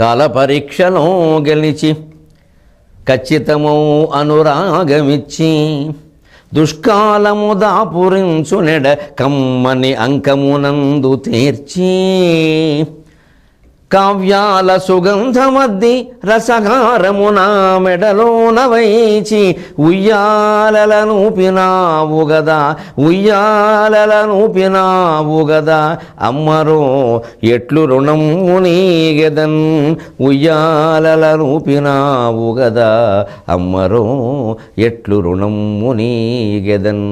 కాల గెలిచి ఖచ్చితము అనురాగమిచ్చి దుష్కాలము దాపురించునెడ కమ్మని అంకమునందు తీర్చి కావ్యాల సుగంధమద్ది రసహారమున మెడలోన వైచి ఉయ్యాలలను పినావు గదా ఉయ్యాలలను పినావు గదా అమ్మరో ఎట్లు రుణము నీగెదన్ ఉయ్యాలలను పినావు గదా అమ్మరో ఎట్లు రుణము నీగెదన్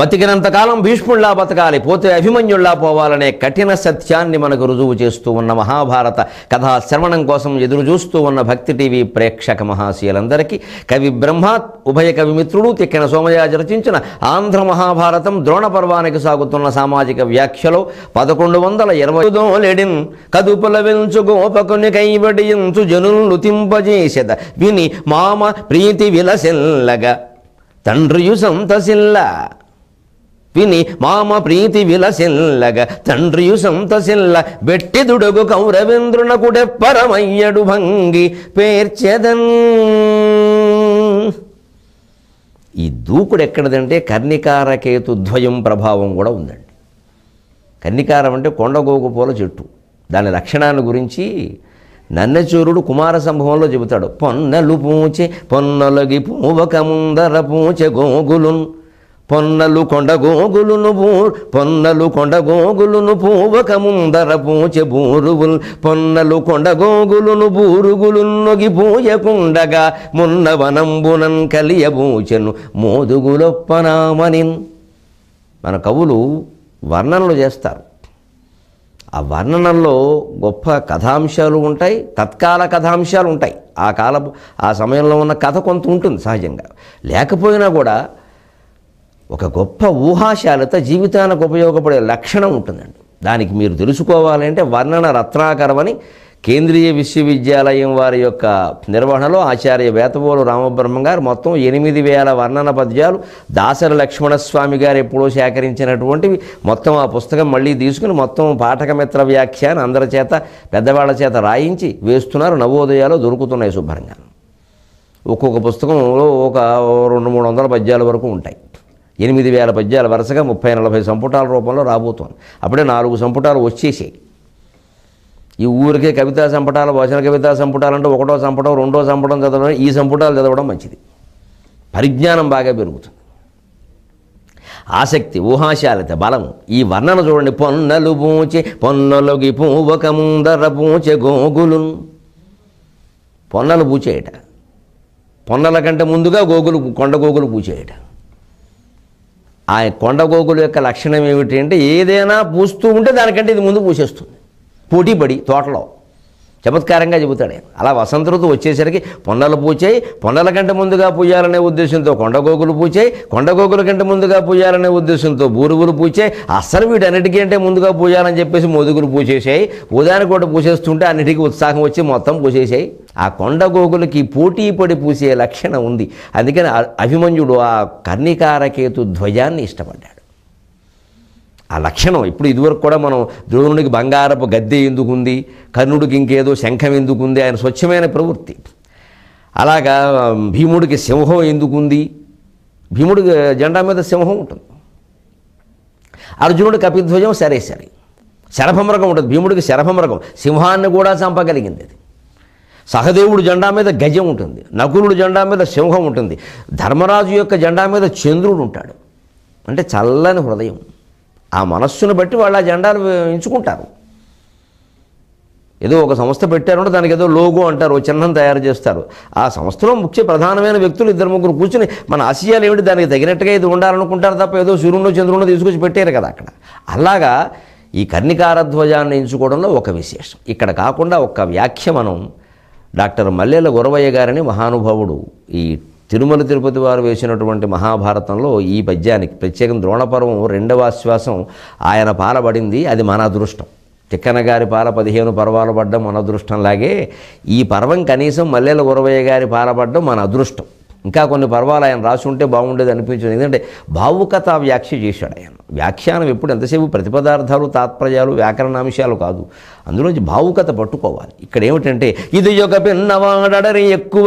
బతికినంతకాలం భీష్ముళ్లా బతకాలి పోతే అభిమన్యుళ్లా పోవాలనే కఠిన సత్యాన్ని మనకు రుజువు చేస్తూ ఉన్న మహాభారత కథా శ్రవణం కోసం ఎదురు చూస్తూ ఉన్న భక్తి టీవీ ప్రేక్షక మహాశీలందరికీ కవి బ్రహ్మ ఉభయ కవి మిత్రుడు తిక్కిన సోమయాజ రచించిన ఆంధ్ర మహాభారతం ద్రోణ పర్వానికి సాగుతున్న సామాజిక వ్యాఖ్యలో పదకొండు వందల ఇరవై దోలెడిన్ గోపకుని కైబడించు జనులు విని మామ ప్రీతి విలసిల్లగా తండ్రియు సంతసిల్లా విని మామ ప్రీతి విలసిల్లగ తండ్రియు సంతసిల్ల బెట్టిదుడుగు పరమయ్యడు భంగి పేర్చెదన్ ఈ దూకుడు ఎక్కడదంటే కర్ణికారకేతు ద్వయం ప్రభావం కూడా ఉందండి కర్ణికారం అంటే కొండగోగు పూల చెట్టు దాని లక్షణాల గురించి నన్నచూరుడు కుమార సంభవంలో చెబుతాడు పొన్నలు పూచే పొన్నలగి పూవకముందర పూచె గోగులున్ పొన్నలు కొండగోగులును పూ పొన్నలు కొండగోగులును పూవక ముందర పూచ బూరువుల్ పొన్నలు కొండగోగులును నొగి పూయకుండగా మున్న కలియ కలియబూచెను మోదుగులొప్పనామని మన కవులు వర్ణనలు చేస్తారు ఆ వర్ణనల్లో గొప్ప కథాంశాలు ఉంటాయి తత్కాల కథాంశాలు ఉంటాయి ఆ కాలపు ఆ సమయంలో ఉన్న కథ కొంత ఉంటుంది సహజంగా లేకపోయినా కూడా ఒక గొప్ప ఊహాశాలత జీవితానికి ఉపయోగపడే లక్షణం ఉంటుందండి దానికి మీరు తెలుసుకోవాలంటే వర్ణన రత్నాకరమని కేంద్రీయ విశ్వవిద్యాలయం వారి యొక్క నిర్వహణలో ఆచార్య వేతవోలు రామబ్రహ్మ గారు మొత్తం ఎనిమిది వేల వర్ణన పద్యాలు దాసరి లక్ష్మణస్వామి గారు ఎప్పుడో సేకరించినటువంటివి మొత్తం ఆ పుస్తకం మళ్ళీ తీసుకుని మొత్తం పాఠకమిత్ర వ్యాఖ్యాన్ని అందరి చేత పెద్దవాళ్ళ చేత రాయించి వేస్తున్నారు నవోదయాలు దొరుకుతున్నాయి శుభ్రంగా ఒక్కొక్క పుస్తకంలో ఒక రెండు మూడు వందల పద్యాల వరకు ఉంటాయి ఎనిమిది వేల పద్యాలు వరుసగా ముప్పై నలభై సంపుటాల రూపంలో రాబోతోంది అప్పుడే నాలుగు సంపుటాలు వచ్చేసాయి ఈ ఊరికే కవితా సంపుటాలు వచన కవితా సంపుటాలు అంటే ఒకటో సంపటం రెండో సంపటం చదవడం ఈ సంపుటాలు చదవడం మంచిది పరిజ్ఞానం బాగా పెరుగుతుంది ఆసక్తి ఊహాశాలిత బలము ఈ వర్ణన చూడండి పొన్నలు పూచి పొన్నలొగి పూవకముందర పూచె గోగులు పొన్నలు పూచేయట పొన్నల కంటే ముందుగా గోగులు కొండ గోగులు పూచేయట ఆ కొండగోగుల యొక్క లక్షణం ఏమిటి అంటే ఏదైనా పూస్తూ ఉంటే దానికంటే ఇది ముందు పూసేస్తుంది పోటీ పడి తోటలో చమత్కారంగా చెబుతాడు అలా వసంత ఋతువు వచ్చేసరికి పొండలు పూచాయి పొండల కంటే ముందుగా పూయాలనే ఉద్దేశంతో కొండగోగులు పూచాయి కొండగోగుల కంటే ముందుగా పూయాలనే ఉద్దేశంతో బూరుగులు పూచాయి అస్సలు వీటన్నిటికీ అంటే ముందుగా పూయాలని చెప్పేసి మొదుగులు పూసేసాయి ఉదాహరణ కూడా పూసేస్తుంటే అన్నిటికీ ఉత్సాహం వచ్చి మొత్తం పూసేసాయి ఆ కొండగోగులకి పోటీ పడి పూసే లక్షణం ఉంది అందుకని అభిమన్యుడు ఆ కర్ణికారకేతు ధ్వజాన్ని ఇష్టపడ్డాడు ఆ లక్షణం ఇప్పుడు ఇదివరకు కూడా మనం ద్రోణుడికి బంగారపు గద్దె ఎందుకుంది కర్ణుడికి ఇంకేదో శంఖం ఎందుకుంది ఆయన స్వచ్ఛమైన ప్రవృత్తి అలాగా భీముడికి సింహం ఎందుకుంది భీముడికి జెండా మీద సింహం ఉంటుంది అర్జునుడి కపిధ్వజం సరే సరే శరభమృగం ఉంటుంది భీముడికి శరభమృగం సింహాన్ని కూడా చంపగలిగింది అది సహదేవుడు జెండా మీద గజం ఉంటుంది నకులుడు జెండా మీద సింహం ఉంటుంది ధర్మరాజు యొక్క జెండా మీద చంద్రుడు ఉంటాడు అంటే చల్లని హృదయం ఆ మనస్సును బట్టి వాళ్ళు ఆ జెండాను ఎంచుకుంటారు ఏదో ఒక సంస్థ పెట్టారంటే దానికి ఏదో లోగో అంటారు చిహ్నం తయారు చేస్తారు ఆ సంస్థలో ముఖ్య ప్రధానమైన వ్యక్తులు ఇద్దరు ముగ్గురు కూర్చుని మన ఆశయాలు ఏమిటి దానికి తగినట్టుగా ఇది ఉండాలనుకుంటారు తప్ప ఏదో సూర్యుడు చంద్రుడు తీసుకొచ్చి పెట్టారు కదా అక్కడ అలాగా ఈ కర్ణికారధ్వజాన్ని ఎంచుకోవడంలో ఒక విశేషం ఇక్కడ కాకుండా ఒక వ్యాఖ్య మనం డాక్టర్ మల్లెల గురవయ్య గారని మహానుభావుడు ఈ తిరుమల తిరుపతి వారు వేసినటువంటి మహాభారతంలో ఈ పద్యానికి ప్రత్యేకం ద్రోణపర్వం రెండవ ఆశ్వాసం ఆయన పాలబడింది అది మన అదృష్టం తిక్కన గారి పాల పదిహేను పర్వాలు పడ్డం మన అదృష్టంలాగే ఈ పర్వం కనీసం మల్లెల గురవయ్య గారి పాలపడ్డం మన అదృష్టం ఇంకా కొన్ని పర్వాలు ఆయన రాసి ఉంటే బాగుండేది అనిపించింది ఎందుకంటే భావుకత వ్యాఖ్య చేశాడు ఆయన వ్యాఖ్యానం ఎప్పుడు ఎంతసేపు ప్రతిపదార్థాలు తాత్పర్యాలు వ్యాకరణాంశాలు కాదు అందులోంచి భావుకత పట్టుకోవాలి ఇక్కడ ఏమిటంటే ఇది ఒక పిన్నవాడడని ఎక్కువ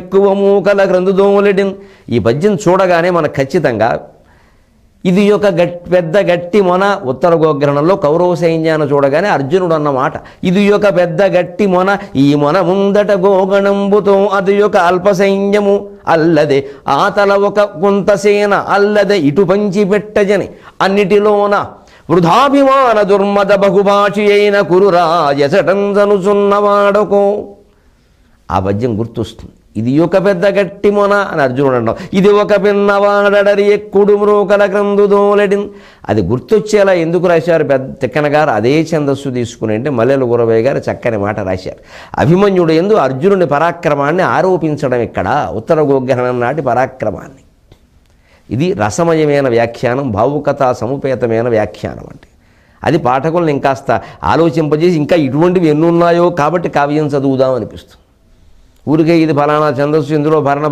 ఎక్కువ మూకల గ్రంథుదోములెడిన్ ఈ పద్యం చూడగానే మనకు ఖచ్చితంగా ఇది ఒక గట్ పెద్ద గట్టి మొన ఉత్తర గోగ్రహణంలో కౌరవ సైన్యాన్ని చూడగానే అర్జునుడు అన్నమాట ఇది ఒక పెద్ద గట్టి మొన ఈ మొన ముందట గోగణంబుతో అది ఒక అల్ప సైన్యము అల్లదే ఆతల ఒక కుంతసేన అల్లదే ఇటు పంచి పెట్టజని అన్నిటిలోన వృధాభిమాన దుర్మద బహుభాషి అయిన కురురా ఎసటం ఆ పద్యం గుర్తొస్తుంది ఇది ఒక పెద్ద గట్టి మొన అని అర్జునుడు అంటాం ఇది ఒక పిన్నవాడడరి ఎక్కుడు మృకల క్రందు దోలెడిన్ అది గుర్తొచ్చేలా ఎందుకు రాశారు పెద్ద తిక్కన గారు అదే ఛందస్సు తీసుకుని అంటే మల్లెలు గురవయ్య గారు చక్కని మాట రాశారు అభిమన్యుడు ఎందు అర్జునుడి పరాక్రమాన్ని ఆరోపించడం ఇక్కడ ఉత్తర గోగ్రహణం నాటి పరాక్రమాన్ని ఇది రసమయమైన వ్యాఖ్యానం భావుకథా సముపేతమైన వ్యాఖ్యానం అంటే అది పాఠకులను ఇంకాస్త ఆలోచింపజేసి ఇంకా ఇటువంటివి ఎన్నున్నాయో కాబట్టి కావ్యం చదువుదాం అనిపిస్తుంది ఊరికే ఇది ఫలానా చందస్సు ఇందులో భరణ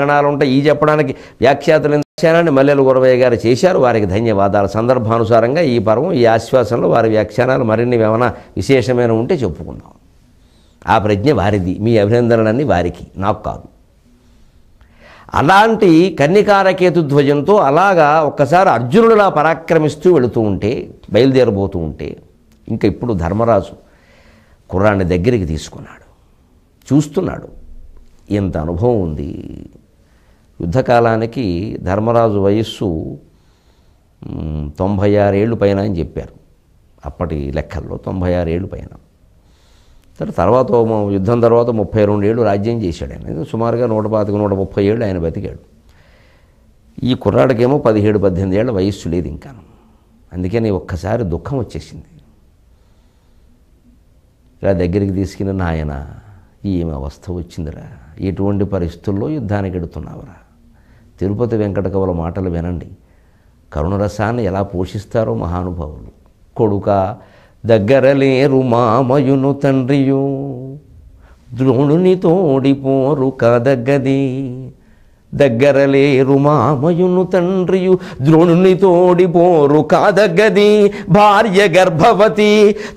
గణాలు ఉంటాయి ఈ చెప్పడానికి వ్యాఖ్యాతలు వ్యాఖ్యానాన్ని మల్లెలు గురవయ్య గారు చేశారు వారికి ధన్యవాదాలు సందర్భానుసారంగా ఈ పర్వం ఈ ఆశ్వాసంలో వారి వ్యాఖ్యానాలు మరిన్ని ఏమైనా విశేషమైన ఉంటే చెప్పుకుందాం ఆ ప్రజ్ఞ వారిది మీ అభినందనలన్నీ వారికి నాకు కాదు అలాంటి కన్నికారకేతు ధ్వజంతో అలాగా ఒక్కసారి అర్జునుడులా పరాక్రమిస్తూ వెళుతూ ఉంటే బయలుదేరబోతూ ఉంటే ఇంకా ఇప్పుడు ధర్మరాజు కుర్రాన్ని దగ్గరికి తీసుకున్నాడు చూస్తున్నాడు ఇంత అనుభవం ఉంది యుద్ధకాలానికి ధర్మరాజు వయస్సు తొంభై ఆరేళ్ళు పైన అని చెప్పారు అప్పటి లెక్కల్లో తొంభై ఆరేళ్ళు పైన తర్వాత యుద్ధం తర్వాత ముప్పై రెండు ఏళ్ళు రాజ్యం చేశాడు ఆయన సుమారుగా నూట పాతిక నూట ముప్పై ఏళ్ళు ఆయన బతికాడు ఈ కుర్రాడికేమో పదిహేడు పద్దెనిమిది ఏళ్ళ వయస్సు లేదు ఇంకా అందుకని ఒక్కసారి దుఃఖం వచ్చేసింది ఇలా దగ్గరికి తీసుకుని నాయన ఈమె అవస్థ వచ్చిందిరా ఎటువంటి పరిస్థితుల్లో యుద్ధానికి ఎడుతున్నావురా తిరుపతి వెంకట కవుల మాటలు వినండి కరుణరసాన్ని ఎలా పోషిస్తారో మహానుభావులు కొడుక దగ్గర లేరు మామయును తండ్రియు ద్రోణుని తోడిపోరు కదగ్గది దగ్గరలేరు మామయును తండ్రియు ద్రోణుని తోడిపోరు కాదగ్గది భార్య గర్భవతి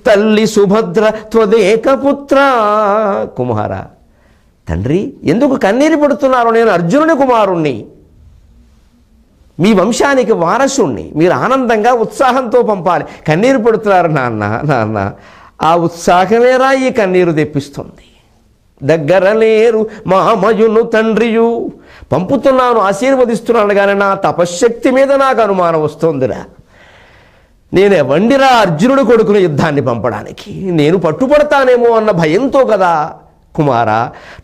తల్లి సుభద్ర త్వదేక పుత్ర కుమార తండ్రి ఎందుకు కన్నీరు పడుతున్నారు నేను అర్జునుని కుమారుణ్ణి మీ వంశానికి వారసుణ్ణి మీరు ఆనందంగా ఉత్సాహంతో పంపాలి కన్నీరు పడుతున్నారు నాన్న నాన్న ఆ ఉత్సాహమేరా ఈ కన్నీరు తెప్పిస్తుంది దగ్గర లేరు మామయును తండ్రియు పంపుతున్నాను ఆశీర్వదిస్తున్నాను కానీ నా తపశ్శక్తి మీద నాకు అనుమానం వస్తుందిరా నేనే వండిరా అర్జునుడు కొడుకుని యుద్ధాన్ని పంపడానికి నేను పట్టుపడతానేమో అన్న భయంతో కదా కుమారా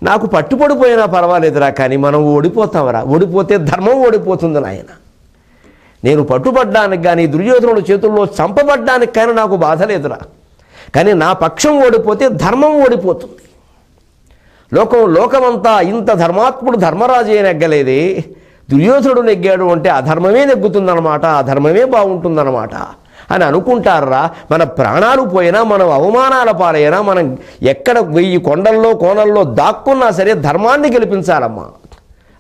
నాకు పట్టుపడిపోయినా పర్వాలేదురా కానీ మనం ఓడిపోతామరా ఓడిపోతే ధర్మం ఓడిపోతుంది నాయన నేను పట్టుబడ్డానికి కానీ దుర్యోధనుడు చేతుల్లో చంపబడ్డానికి కానీ నాకు బాధ లేదురా కానీ నా పక్షం ఓడిపోతే ధర్మం ఓడిపోతుంది లోకం లోకమంతా ఇంత ధర్మాత్ముడు ధర్మరాజే నెగ్గలేదే దుర్యోధనుడు నెగ్గాడు అంటే ధర్మమే నెగ్గుతుందన్నమాట ధర్మమే బాగుంటుందన్నమాట అని అనుకుంటారా మన ప్రాణాలు పోయినా మనం అవమానాల పాలైనా మనం ఎక్కడ వెయ్యి కొండల్లో కోణల్లో దాక్కున్నా సరే ధర్మాన్ని గెలిపించాలమ్మా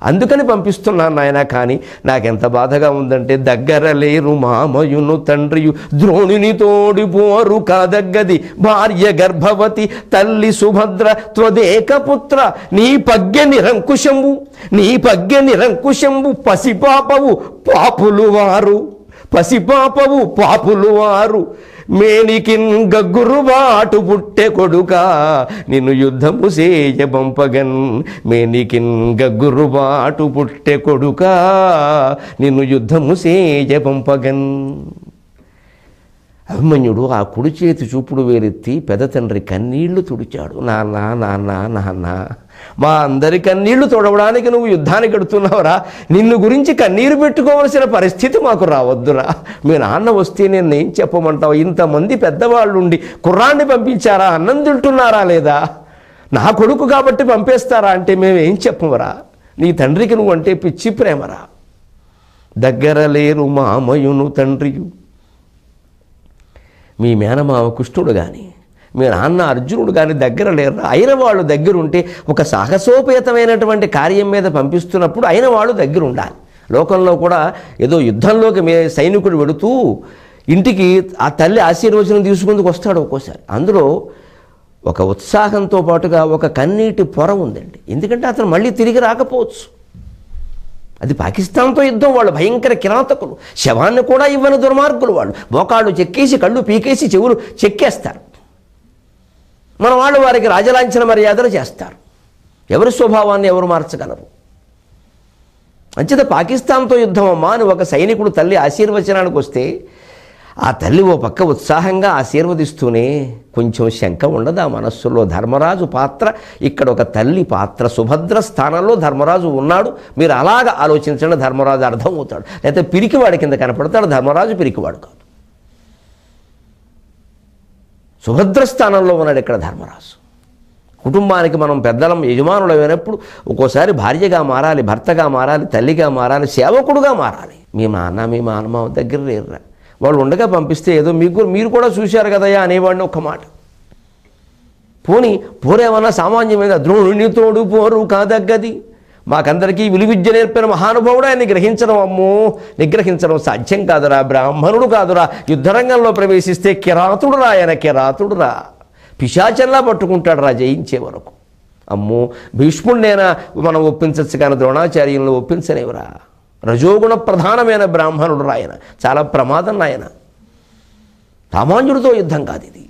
అందుకని పంపిస్తున్నాను నాయన కానీ నాకెంత బాధగా ఉందంటే దగ్గర లేరు మామయును తండ్రియు ద్రోణిని తోడిపోరు కాదగ్గది భార్య గర్భవతి తల్లి సుభద్ర త్వదేకపుత్ర నీ పగ్గె నిరంకుశంబు నీ పగ్య నిరంకుశంబు పసిపాపవు పాపులు వారు పసిపాపవు పాపులు వారు మేనికిన్ గగ్గురువాటు పుట్టె కొడుక నిన్ను యుద్ధము సేజ పంపగన్ మేనికిన్ గగ్గురువాటు పుట్టె కొడుక నిన్ను యుద్ధము సేజ పంపగన్ అభిమన్యుడు ఆ కుడి చేతి చూపుడు వేరెత్తి పెద్ద తండ్రి కన్నీళ్లు తుడిచాడు నాన్న నాన్న నాన్న మా అందరి కన్నీళ్లు తొడవడానికి నువ్వు యుద్ధానికి ఎడుతున్నావురా నిన్ను గురించి కన్నీరు పెట్టుకోవలసిన పరిస్థితి మాకు రావద్దురా మీ నాన్న వస్తే నేను ఏం చెప్పమంటావు ఇంతమంది పెద్దవాళ్ళు ఉండి కుర్రాన్ని పంపించారా అన్నం తింటున్నారా లేదా నా కొడుకు కాబట్టి పంపేస్తారా అంటే మేమేం చెప్పమరా నీ తండ్రికి నువ్వు అంటే పిచ్చి ప్రేమరా దగ్గర లేరు మామయును తండ్రియు మీ మేనమావ కుష్ఠుడు కానీ మీ నాన్న అర్జునుడు గారి దగ్గర లేరు అయిన వాళ్ళు దగ్గర ఉంటే ఒక సాహసోపేతమైనటువంటి కార్యం మీద పంపిస్తున్నప్పుడు అయిన వాళ్ళు దగ్గర ఉండాలి లోకంలో కూడా ఏదో యుద్ధంలోకి మీ సైనికుడు వెడుతూ ఇంటికి ఆ తల్లి ఆశీర్వచనం తీసుకుందుకు వస్తాడు ఒక్కోసారి అందులో ఒక ఉత్సాహంతో పాటుగా ఒక కన్నీటి పొర ఉందండి ఎందుకంటే అతను మళ్ళీ తిరిగి రాకపోవచ్చు అది పాకిస్తాన్తో యుద్ధం వాళ్ళు భయంకర కిరాతకులు శవాన్ని కూడా ఇవ్వని దుర్మార్గులు వాళ్ళు మోకాళ్ళు చెక్కేసి కళ్ళు పీకేసి చెవులు చెక్కేస్తారు మన వాళ్ళు వారికి రాజలాంఛన మర్యాదలు చేస్తారు ఎవరి స్వభావాన్ని ఎవరు మార్చగలరు అంచేత పాకిస్తాన్తో యుద్ధం అమ్మా అని ఒక సైనికుడు తల్లి ఆశీర్వచనానికి వస్తే ఆ తల్లి ఓ పక్క ఉత్సాహంగా ఆశీర్వదిస్తూనే కొంచెం శంక ఉండదు ఆ మనస్సులో ధర్మరాజు పాత్ర ఇక్కడ ఒక తల్లి పాత్ర సుభద్ర స్థానంలో ధర్మరాజు ఉన్నాడు మీరు అలాగ ఆలోచించండి ధర్మరాజు అర్థం అవుతాడు లేకపోతే పిరికివాడి కింద కనపడతాడు ధర్మరాజు పిరికివాడు కాదు సుభద్ర స్థానంలో ఉన్నాడు ఇక్కడ ధర్మరాజు కుటుంబానికి మనం పెద్దలం యజమానులమైనప్పుడు ఒక్కోసారి భార్యగా మారాలి భర్తగా మారాలి తల్లిగా మారాలి సేవకుడుగా మారాలి మీ అన్న మీ మా అమ్మ దగ్గర లేరురా వాళ్ళు ఉండగా పంపిస్తే ఏదో మీకు మీరు కూడా చూశారు కదయా అనేవాడిని ఒక మాట పోని పోరేమన్నా సామాన్యమైన ద్రోణుని తోడు పోరు కాదగ్గది మాకందరికీ విలువిద్య నేర్పిన మహానుభావుడు ఆయన్ని గ్రహించడం అమ్మో నిగ్రహించడం సాధ్యం కాదురా బ్రాహ్మణుడు కాదురా యుద్ధరంగంలో ప్రవేశిస్తే కిరాతుడురా ఆయన కిరాతుడురా పిశాచల్లా పట్టుకుంటాడు రా జయించే వరకు అమ్మో భీష్ముడినైనా మనం ఒప్పించచ్చు కానీ ద్రోణాచార్యులను ఒప్పించలేవురా రజోగుణ ప్రధానమైన బ్రాహ్మణుడు రాయన చాలా ప్రమాదం రాయన సామాన్యుడితో యుద్ధం కాదు ఇది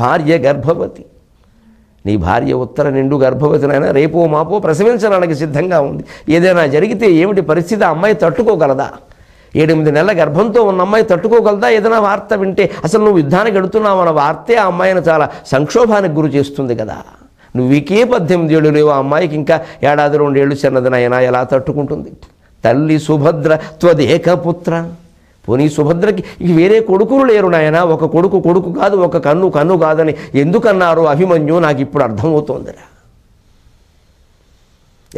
భార్య గర్భవతి నీ భార్య ఉత్తర నిండు గర్భవతినైనా రేపో మాపో ప్రసవించడానికి సిద్ధంగా ఉంది ఏదైనా జరిగితే ఏమిటి పరిస్థితి అమ్మాయి తట్టుకోగలదా ఏడెనిమిది నెలల గర్భంతో ఉన్న అమ్మాయి తట్టుకోగలదా ఏదైనా వార్త వింటే అసలు నువ్వు యుద్ధానికి ఎడుతున్నావు అన్న వార్తే ఆ అమ్మాయిని చాలా సంక్షోభానికి గురి చేస్తుంది కదా నువ్వుకే పద్దెనిమిది ఏళ్ళు లేవు ఆ అమ్మాయికి ఇంకా ఏడాది రెండేళ్ళు చిన్నదినైనా ఎలా తట్టుకుంటుంది తల్లి సుభద్ర త్వదేకపుత్ర పోనీ సుభద్రకి ఇక వేరే కొడుకులు లేరు నాయన ఒక కొడుకు కొడుకు కాదు ఒక కన్ను కన్ను కాదని ఎందుకన్నారు అభిమన్యు నాకు ఇప్పుడు అర్థమవుతోందిరా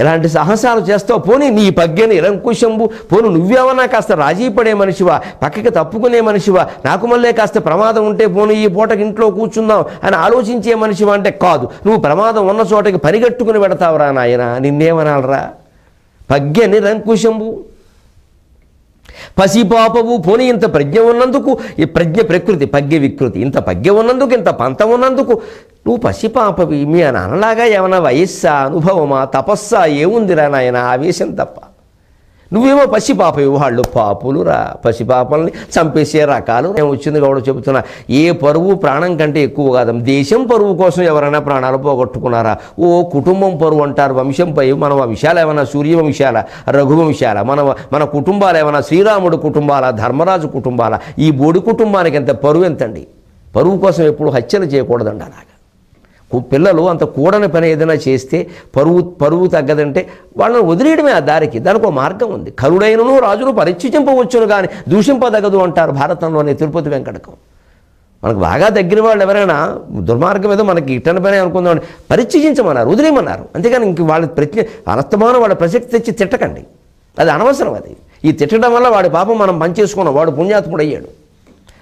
ఎలాంటి సాహసాలు చేస్తావు పోనీ నీ పగ్గని నిరంకుశంబు పోను నువ్వేమన్నా కాస్త రాజీ పడే మనిషివా పక్కకి తప్పుకునే మనిషివా నాకు మళ్ళీ కాస్త ప్రమాదం ఉంటే పోను ఈ పూటకి ఇంట్లో కూర్చుందాం అని ఆలోచించే మనిషివా అంటే కాదు నువ్వు ప్రమాదం ఉన్న చోటకి పరిగెట్టుకుని పెడతావురా నాయన నిన్నేమనాలరా పగ్గని రంకుశంబు పసిపాపవు పోని ఇంత ప్రజ్ఞ ఉన్నందుకు ఈ ప్రజ్ఞ ప్రకృతి పగ్గి వికృతి ఇంత పగ్గి ఉన్నందుకు ఇంత పంత ఉన్నందుకు నువ్వు పసిపాపవి మీ నాన్నలాగా ఏమైనా వయస్సా అనుభవమా తపస్సా ఏముందిరా నాయన ఆవేశం తప్ప నువ్వేమో పసిపాప వాళ్ళు పాపులు రా పసిపాపల్ని చంపేసే రకాలు నేను వచ్చింది కూడా చెబుతున్నా ఏ పరువు ప్రాణం కంటే ఎక్కువ కాదు దేశం పరువు కోసం ఎవరైనా ప్రాణాలు పోగొట్టుకున్నారా ఓ కుటుంబం పరువు అంటారు వంశంపై మన వంశాలు ఏమైనా సూర్యవంశాల రఘువంశాల మన మన కుటుంబాలు ఏమైనా శ్రీరాముడు కుటుంబాల ధర్మరాజు కుటుంబాల ఈ బోడి కుటుంబానికి ఎంత పరువు ఎంతండి పరువు కోసం ఎప్పుడు హత్యలు చేయకూడదండి అలాగా పిల్లలు అంత కూడని పని ఏదైనా చేస్తే పరువు పరువు తగ్గదంటే వాళ్ళని వదిలేయడమే ఆ దారికి దానికి ఒక మార్గం ఉంది కరుడైనను రాజును పరీక్షింపవచ్చును కానీ దూషింపదగదు అంటారు భారతంలోనే తిరుపతి వెంకటకం మనకు బాగా దగ్గర వాళ్ళు ఎవరైనా దుర్మార్గం ఏదో మనకి ఇట్టని పని అనుకుందామని పరీక్షించమన్నారు వదిలేయమన్నారు అంతేగాని ఇంక వాళ్ళ ప్రతి అనస్తమానం వాళ్ళ ప్రసక్తి తెచ్చి తిట్టకండి అది అనవసరం అది ఈ తిట్టడం వల్ల వాడి పాపం మనం పనిచేసుకున్నాం వాడు పుణ్యాత్ముడు అయ్యాడు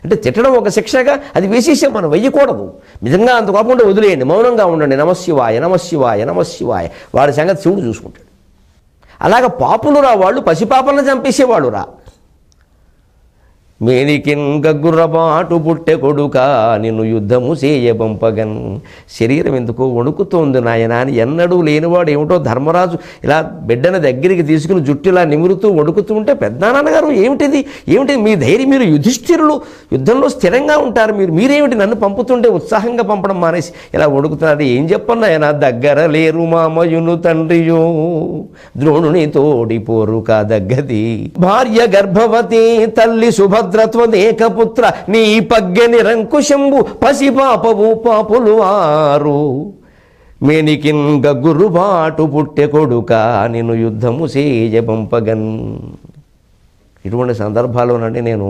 అంటే తిట్టడం ఒక శిక్షగా అది వేసేసే మనం వెయ్యకూడదు నిజంగా అంత కాకుండా వదిలేయండి మౌనంగా ఉండండి నమశివాయ నమశివాయ నమశివాయ వాడి సంగతి శివుడు చూసుకుంటాడు అలాగ పాపులు రా వాళ్ళు పసిపాపలను చంపేసేవాళ్ళు రా మేలికింక గుర్రపాటు పుట్టె కొడుక నిన్ను యుద్ధము సేయ పంపగన్ శరీరం ఎందుకో వణుకుతోంది నాయన అని ఎన్నడూ లేనివాడు ఏమిటో ధర్మరాజు ఇలా బిడ్డను దగ్గరికి తీసుకుని జుట్టు ఇలా నిమురుతూ వణుకుతూ ఉంటే పెద్దనాన్నగారు ఏమిటిది ఏమిటి మీ ధైర్యం మీరు యుధిష్ఠిరులు యుద్ధంలో స్థిరంగా ఉంటారు మీరు మీరేమిటి నన్ను పంపుతుంటే ఉత్సాహంగా పంపడం మానేసి ఇలా వణుకుతున్నారు ఏం చెప్పను నాయన దగ్గర లేరు మామయును తండ్రియో ద్రోణుని తోడిపోరు కా దగ్గది భార్య గర్భవతి తల్లి శుభ ఏకపుత్ర నీ పగ్గె నిరంకుశంబు పాపవు పాపులు వారు మేనికింగ గురుబాటు పుట్టె కొడుక నిన్ను యుద్ధము సేజపంపగన్ పంపగన్ ఇటువంటి సందర్భాల్లోనండి నేను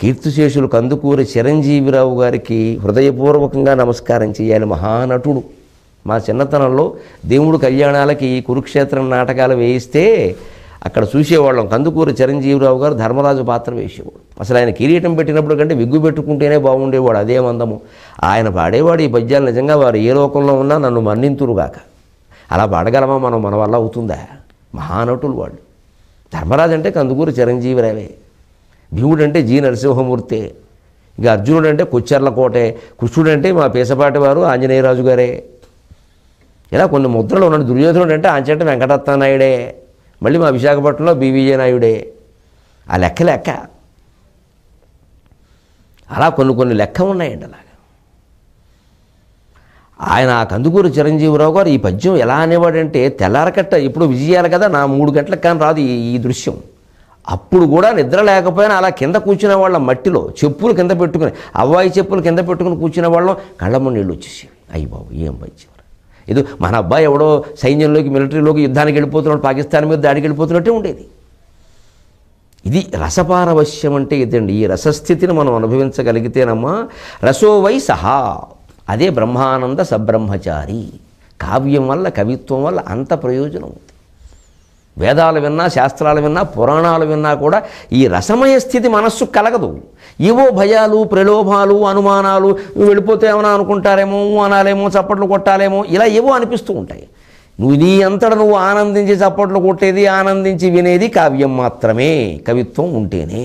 కీర్తిశేషులు కందుకూరి చిరంజీవిరావు గారికి హృదయపూర్వకంగా నమస్కారం చేయాలి మహానటుడు మా చిన్నతనంలో దేవుడు కళ్యాణాలకి కురుక్షేత్రం నాటకాలు వేయిస్తే అక్కడ చూసేవాళ్ళం కందుకూరి చిరంజీవిరావు గారు ధర్మరాజు పాత్ర వేసేవాడు అసలు ఆయన కిరీటం పెట్టినప్పుడు కంటే విగ్గు పెట్టుకుంటేనే బాగుండేవాడు అదే మందము ఆయన పాడేవాడు ఈ పద్యాలు నిజంగా వారు ఏ లోకంలో ఉన్నా నన్ను మన్నింతురుగాక అలా పాడగలమా మనం మన వల్ల అవుతుందా మహానటులు వాడు ధర్మరాజు అంటే కందుకూరు చిరంజీవి రావే భీముడు అంటే జీ నరసింహమూర్తే ఇంకా అర్జునుడు అంటే కోటే కృష్ణుడు అంటే మా పేసపాటి వారు ఆంజనేయరాజు గారే ఇలా కొన్ని ముద్రలు ఉన్నాడు దుర్యోధనుడు అంటే ఆంచట నాయుడే మళ్ళీ మా విశాఖపట్నంలో బీవీజే నాయుడే ఆ లెక్క లెక్క అలా కొన్ని కొన్ని లెక్క ఉన్నాయండి అలాగా ఆయన ఆ కందుకూరు చిరంజీవిరావు గారు ఈ పద్యం ఎలా అనేవాడంటే తెల్లారకట్ట ఇప్పుడు విజయాలు కదా నా మూడు గంటలకు కానీ రాదు ఈ దృశ్యం అప్పుడు కూడా నిద్ర లేకపోయినా అలా కింద కూర్చునే వాళ్ళ మట్టిలో చెప్పులు కింద పెట్టుకుని అవ్వాయి చెప్పులు కింద పెట్టుకుని కూర్చునే వాళ్ళం కళ్ళమ్మ నీళ్ళు వచ్చేసి అయ్యి బాబు ఏం పద్యం ఇది మన అబ్బాయి ఎవడో సైన్యంలోకి మిలిటరీలోకి యుద్ధానికి వెళ్ళిపోతున్నాడు పాకిస్తాన్ మీద దాడికి వెళ్ళిపోతున్నట్టే ఉండేది ఇది రసపారవశ్యం అంటే ఇదండి ఈ రసస్థితిని మనం అనుభవించగలిగితేనమ్మా రసో వై సహా అదే బ్రహ్మానంద సబ్రహ్మచారి కావ్యం వల్ల కవిత్వం వల్ల అంత ప్రయోజనం ఉంది వేదాలు విన్నా శాస్త్రాలు విన్నా పురాణాలు విన్నా కూడా ఈ రసమయ స్థితి మనస్సు కలగదు ఏవో భయాలు ప్రలోభాలు అనుమానాలు వెళ్ళిపోతే ఏమైనా అనుకుంటారేమో అనాలేమో చప్పట్లు కొట్టాలేమో ఇలా ఏవో అనిపిస్తూ ఉంటాయి నువ్వు నీ అంతట నువ్వు ఆనందించి చప్పట్లు కొట్టేది ఆనందించి వినేది కావ్యం మాత్రమే కవిత్వం ఉంటేనే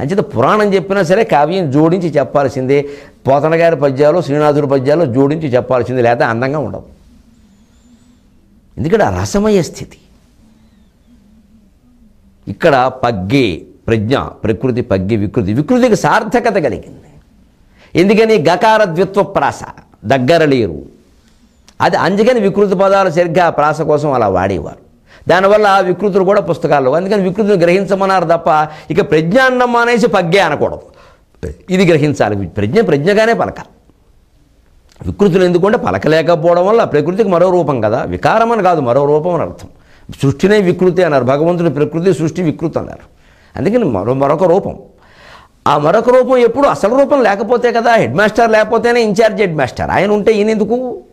అంచేత పురాణం చెప్పినా సరే కావ్యం జోడించి చెప్పాల్సిందే పోతనగారి పద్యాలు శ్రీనాథుడి పద్యాలు జోడించి చెప్పాల్సిందే లేదా అందంగా ఉండవు ఎందుకంటే రసమయ స్థితి ఇక్కడ పగ్గే ప్రజ్ఞ ప్రకృతి పగ్గే వికృతి వికృతికి సార్థకత కలిగింది ఎందుకని గకారద్విత్వ ప్రాస దగ్గర లేరు అది అందుకని వికృత పదాలు సరిగ్గా ప్రాస కోసం అలా వాడేవారు దానివల్ల వికృతులు కూడా పుస్తకాల్లో అందుకని వికృతులు గ్రహించమన్నారు తప్ప ఇక ప్రజ్ఞాన్నం అనేసి పగ్గే అనకూడదు ఇది గ్రహించాలి ప్రజ్ఞ ప్రజ్ఞగానే పలకాలి వికృతులు ఎందుకంటే పలకలేకపోవడం వల్ల ప్రకృతికి మరో రూపం కదా వికారం అని కాదు మరో రూపం అని అర్థం సృష్టినే వికృతి అన్నారు భగవంతుని ప్రకృతి సృష్టి వికృతి అన్నారు అందుకని మరో మరొక రూపం ఆ మరొక రూపం ఎప్పుడు అసలు రూపం లేకపోతే కదా హెడ్ మాస్టర్ లేకపోతేనే ఇన్ఛార్జ్ హెడ్ మాస్టర్ ఆయన ఉంటే ఈయనెందుకు ఎందుకు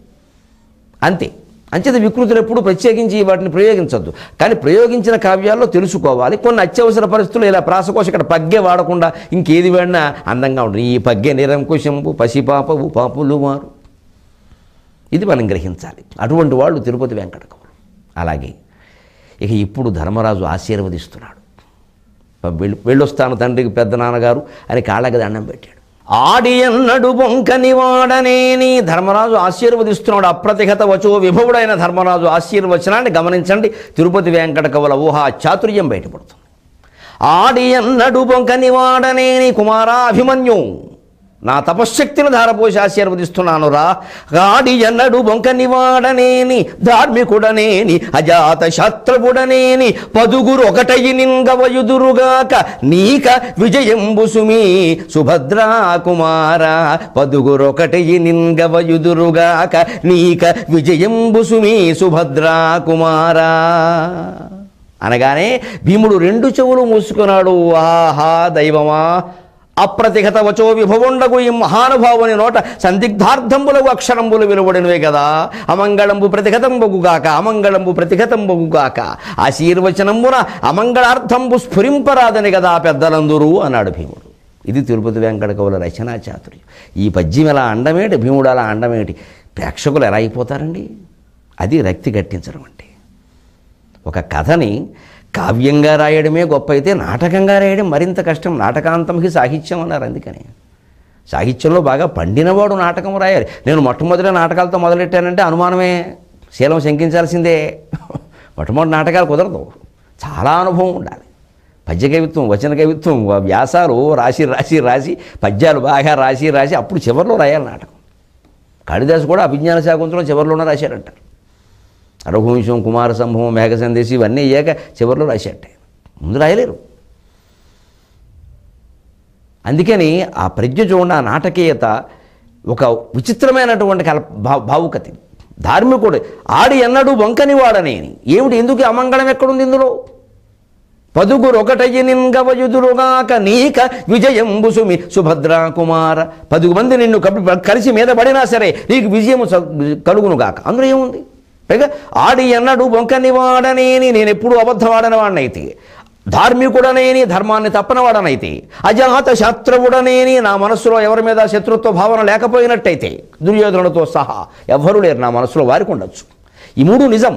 అంతే అంచేత వికృతులు ఎప్పుడు ప్రత్యేకించి వాటిని ప్రయోగించద్దు కానీ ప్రయోగించిన కావ్యాల్లో తెలుసుకోవాలి కొన్ని అత్యవసర పరిస్థితులు ఇలా ప్రాసకోశ ఇక్కడ పగ్గే వాడకుండా ఇంకేది వాడినా అందంగా ఉండదు ఈ పగ్గే నిరంకుశంపు పసిపాపవు పాపులు వారు ఇది మనం గ్రహించాలి అటువంటి వాళ్ళు తిరుపతి వెంకటకవులు అలాగే ఇక ఇప్పుడు ధర్మరాజు ఆశీర్వదిస్తున్నాడు వెళ్ళొస్తాను తండ్రికి పెద్ద నాన్నగారు అని కాళ్ళకి దండం పెట్టాడు ఆడియన్నడు బొంకని వాడనే నీ ధర్మరాజు ఆశీర్వదిస్తున్నాడు అప్రతిహత వచో విభవుడైన ధర్మరాజు ఆశీర్వచనాన్ని గమనించండి తిరుపతి వెంకట కవుల ఊహా చాతుర్యం బయటపడుతుంది ఆడియన్నడు బొంకని వాడనే నీ కుమారా అభిమన్యు నా తపశ్శక్తిని ధారపోసి ఆశీర్వదిస్తున్నాను రాడి ఎన్నడు ఎన్నడు నివాడనేని ధార్మికుడనేని అజాత శత్రువుడనేని పదుగురు ఒకటయి నింగవయుదురుగాక నీక విజయంబుసుమి సుభద్రా కుమార పదుగురు ఒకటయి నింగవయుదురుగాక నీక విజయంబుసుమి సుభద్రా కుమారా అనగానే భీముడు రెండు చెవులు మూసుకున్నాడు ఆహా దైవమా అప్రతిహత వచో విభవుండగు ఈ మహానుభావుని నోట సందిగ్ధార్థంబులకు అక్షరంబులు విలువడినవే కదా అమంగళంబు ప్రతిఘతంబగుగాక అమంగళంబు ప్రతిఘతంబగుగాక ఆశీర్వచనంబున అమంగళార్థంబు స్ఫురింపరాదని కదా పెద్దలందరూ అన్నాడు భీముడు ఇది తిరుపతి వెంకట కవుల రచనా చాతుర్యం ఈ పద్యం ఎలా అండమేటి భీముడు అలా అండమేటి ప్రేక్షకులు ఎలా అయిపోతారండి అది రక్తి కట్టించడం అంటే ఒక కథని కావ్యంగా రాయడమే గొప్ప అయితే నాటకంగా రాయడం మరింత కష్టం నాటకాంతంకి సాహిత్యం అన్నారు అందుకని సాహిత్యంలో బాగా పండినవాడు నాటకం రాయాలి నేను మొట్టమొదట నాటకాలతో మొదలెట్టానంటే అనుమానమే శీలం శంకించాల్సిందే మొట్టమొదటి నాటకాలు కుదరదు చాలా అనుభవం ఉండాలి పద్య కవిత్వం వచన కవిత్వం వ్యాసాలు రాసి రాసి రాసి పద్యాలు బాగా రాసి రాసి అప్పుడు చివరిలో రాయాలి నాటకం కాళిదాసు కూడా అభిజ్ఞాన శాకుంతలో చివరిలోనే రాశారంటారు రఘువంశం కుమార సంభవం మేఘ సందేశం ఇవన్నీ అయ్యాక చివరిలో రాసేట ముందు రాయలేరు అందుకని ఆ ప్రజ్ఞ చూడండి ఆ నాటకీయత ఒక విచిత్రమైనటువంటి కల భావుకతి ధార్మికుడు ఆడి ఎన్నడూ వంకని వాడని ఏమిటి ఎందుకు అమంగళం ఎక్కడుంది ఇందులో పదుగురు ఒకటయ్యి నిన్గవయుదురుగాక నీక విజయం బుసుమి సుభద్రా కుమార పదుగు మంది నిన్ను కలిసి మీద పడినా సరే నీకు విజయం కలుగునుగాక అందులో ఏముంది పైగా ఆడి అన్నడు బొంకని వాడనేని నేను ఎప్పుడు అబద్ధవాడని వాడినైతే ధార్మికుడనేని ధర్మాన్ని తప్పనవాడనైతే అజాత శత్రువుడనేని నా మనసులో ఎవరి మీద శత్రుత్వ భావన లేకపోయినట్టయితే దుర్యోధనుడితో సహా ఎవ్వరూ లేరు నా మనసులో వారికి ఉండొచ్చు ఈ మూడు నిజం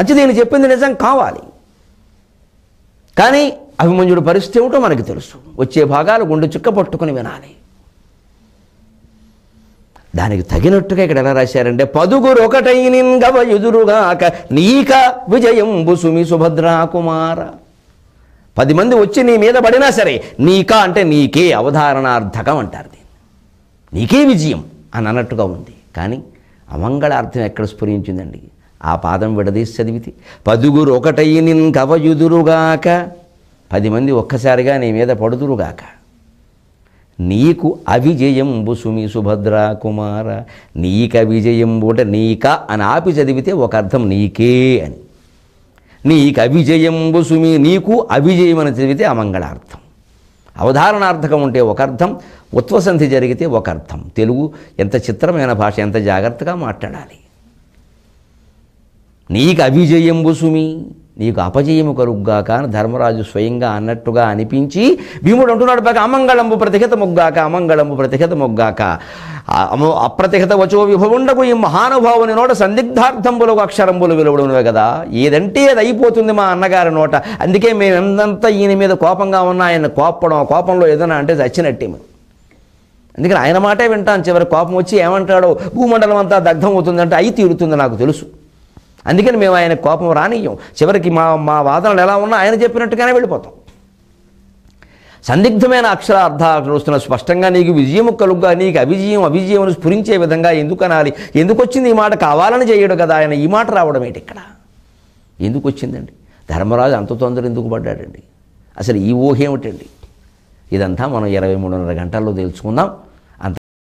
అంటే నేను చెప్పింది నిజం కావాలి కానీ అభిమన్యుడు పరిస్థితి ఏమిటో మనకి తెలుసు వచ్చే భాగాలు గుండె చుక్క పట్టుకుని వినాలి దానికి తగినట్టుగా ఇక్కడ ఎలా రాశారంటే పదుగురు ఒకటైని గవ ఎదురుగాక నీక విజయం బుసుమి సుభద్రా కుమార పది మంది వచ్చి నీ మీద పడినా సరే నీక అంటే నీకే అవధారణార్థకం అంటారు దీన్ని నీకే విజయం అని అన్నట్టుగా ఉంది కానీ అమంగళార్థం ఎక్కడ స్ఫురించిందండి ఆ పాదం విడదీసి చదివితే పదుగురు గవ ఎదురుగాక పది మంది ఒక్కసారిగా నీ మీద పడుదురుగాక నీకు అవిజయంబు సుమి సుభద్రా కుమార నీక విజయంబు అంటే నీక అని ఆపి చదివితే ఒక అర్థం నీకే అని నీకు అవిజయంబు సుమి నీకు అవిజయం అని చదివితే అమంగళార్థం అవధారణార్థకం ఉంటే ఒక అర్థం ఉత్వసంధి జరిగితే ఒక అర్థం తెలుగు ఎంత చిత్రమైన భాష ఎంత జాగ్రత్తగా మాట్లాడాలి నీకు అవిజయంబు సుమి నీకు అపజయము కరుగ్గా అని ధర్మరాజు స్వయంగా అన్నట్టుగా అనిపించి భీముడు అంటున్నాడు బాగా అమంగళంబు ప్రతిహత ముగ్గాక అమంగళంబు ప్రతిహత ముగ్గాక అప్రతిహత వచో విభవుండకు ఈ మహానుభావుని నోట సందిగ్ధార్థంబులు అక్షరంబులు విలువడును కదా ఏదంటే అది అయిపోతుంది మా అన్నగారి నోట అందుకే మేమందంతా ఈయన మీద కోపంగా ఉన్నా ఆయన కోపడం కోపంలో ఏదైనా అంటే చచ్చినట్టే అందుకని ఆయన మాటే వింటాను చివరి కోపం వచ్చి ఏమంటాడో భూమండలం అంతా దగ్ధం అవుతుందంటే అయి తీరుతుంది నాకు తెలుసు అందుకని మేము ఆయన కోపం రానియ్యం చివరికి మా మా వాదనలు ఎలా ఉన్నా ఆయన చెప్పినట్టుగానే వెళ్ళిపోతాం సందిగ్ధమైన అక్షర అర్థాలు వస్తున్న స్పష్టంగా నీకు విజయం కలుగ్గా నీకు అవిజయం అవిజయం స్ఫురించే విధంగా ఎందుకు అనాలి ఎందుకు వచ్చింది ఈ మాట కావాలని చేయడు కదా ఆయన ఈ మాట రావడం ఏంటి ఇక్కడ ఎందుకు వచ్చిందండి ధర్మరాజు అంత తొందర ఎందుకు పడ్డాడండి అసలు ఈ ఊహ ఏమిటండి ఇదంతా మనం ఇరవై మూడున్నర గంటల్లో తెలుసుకుందాం